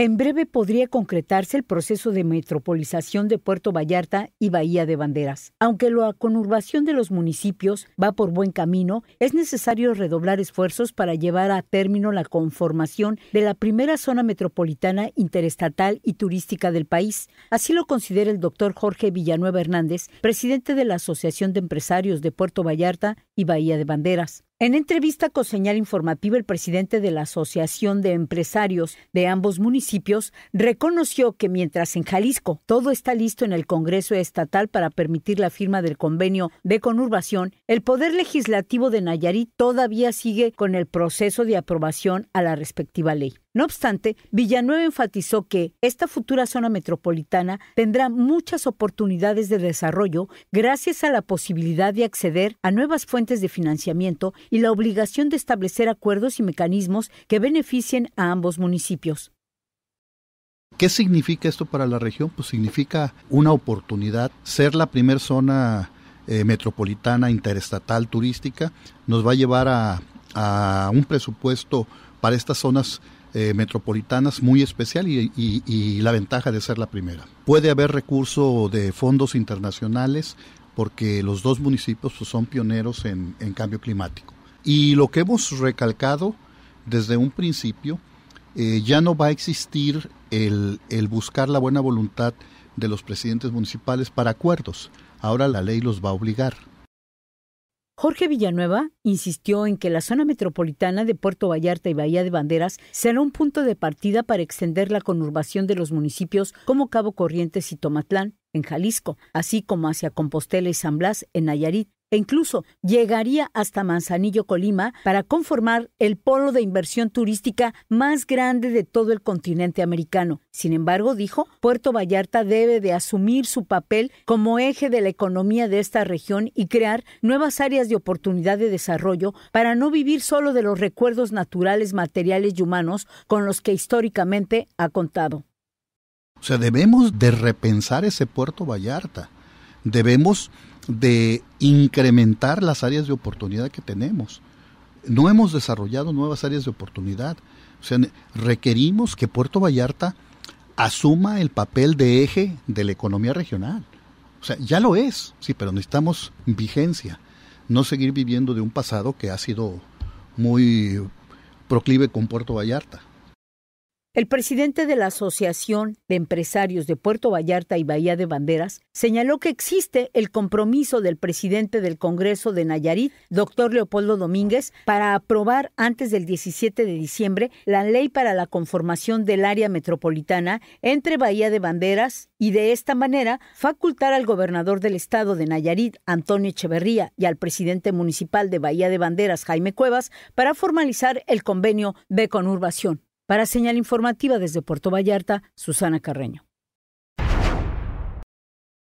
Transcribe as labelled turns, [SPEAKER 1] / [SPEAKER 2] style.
[SPEAKER 1] En breve podría concretarse el proceso de metropolización de Puerto Vallarta y Bahía de Banderas. Aunque la conurbación de los municipios va por buen camino, es necesario redoblar esfuerzos para llevar a término la conformación de la primera zona metropolitana interestatal y turística del país. Así lo considera el doctor Jorge Villanueva Hernández, presidente de la Asociación de Empresarios de Puerto Vallarta y Bahía de Banderas. En entrevista con señal informativa, el presidente de la Asociación de Empresarios de ambos municipios reconoció que mientras en Jalisco todo está listo en el Congreso Estatal para permitir la firma del convenio de conurbación, el Poder Legislativo de Nayarit todavía sigue con el proceso de aprobación a la respectiva ley. No obstante, Villanueva enfatizó que esta futura zona metropolitana tendrá muchas oportunidades de desarrollo gracias a la posibilidad de acceder a nuevas fuentes de financiamiento y la obligación de establecer acuerdos y mecanismos que beneficien a ambos municipios.
[SPEAKER 2] ¿Qué significa esto para la región? Pues significa una oportunidad, ser la primera zona eh, metropolitana interestatal turística, nos va a llevar a, a un presupuesto para estas zonas eh, metropolitanas muy especial y, la ventaja de ser la primera. Puede haber recurso de fondos internacionales porque los dos municipios pues, son pioneros en, cambio climático. Y lo que hemos recalcado desde un principio, eh, ya no va a existir el, buscar la buena voluntad de los presidentes municipales para acuerdos. Ahora la ley los va a obligar.
[SPEAKER 1] Jorge Villanueva insistió en que la zona metropolitana de Puerto Vallarta y Bahía de Banderas será un punto de partida para extender la conurbación de los municipios como Cabo Corrientes y Tomatlán, en Jalisco, así como hacia Compostela y San Blas, en Nayarit, e incluso llegaría hasta Manzanillo, Colima, para conformar el polo de inversión turística más grande de todo el continente americano. Sin embargo, dijo, Puerto Vallarta debe de asumir su papel como eje de la economía de esta región y crear nuevas áreas de oportunidad de desarrollo para no vivir solo de los recuerdos naturales, materiales y humanos con los que históricamente ha contado.
[SPEAKER 2] O sea, debemos de repensar ese Puerto Vallarta. Debemos de incrementar las áreas de oportunidad que tenemos. No hemos desarrollado nuevas áreas de oportunidad. O sea, requerimos que Puerto Vallarta asuma el papel de eje de la economía regional. O sea, ya lo es, sí, pero necesitamos vigencia, no seguir viviendo de un pasado que ha sido muy proclive con Puerto Vallarta.
[SPEAKER 1] El presidente de la Asociación de Empresarios de Puerto Vallarta y Bahía de Banderas señaló que existe el compromiso del presidente del Congreso de Nayarit, doctor Leopoldo Domínguez, para aprobar antes del 17 de diciembre la ley para la conformación del área metropolitana entre Bahía de Banderas y de esta manera facultar al gobernador del estado de Nayarit, Antonio Echeverría, y al presidente municipal de Bahía de Banderas, Jaime Cuevas, para formalizar el convenio de conurbación. Para Señal Informativa desde Puerto Vallarta, Susana Carreño.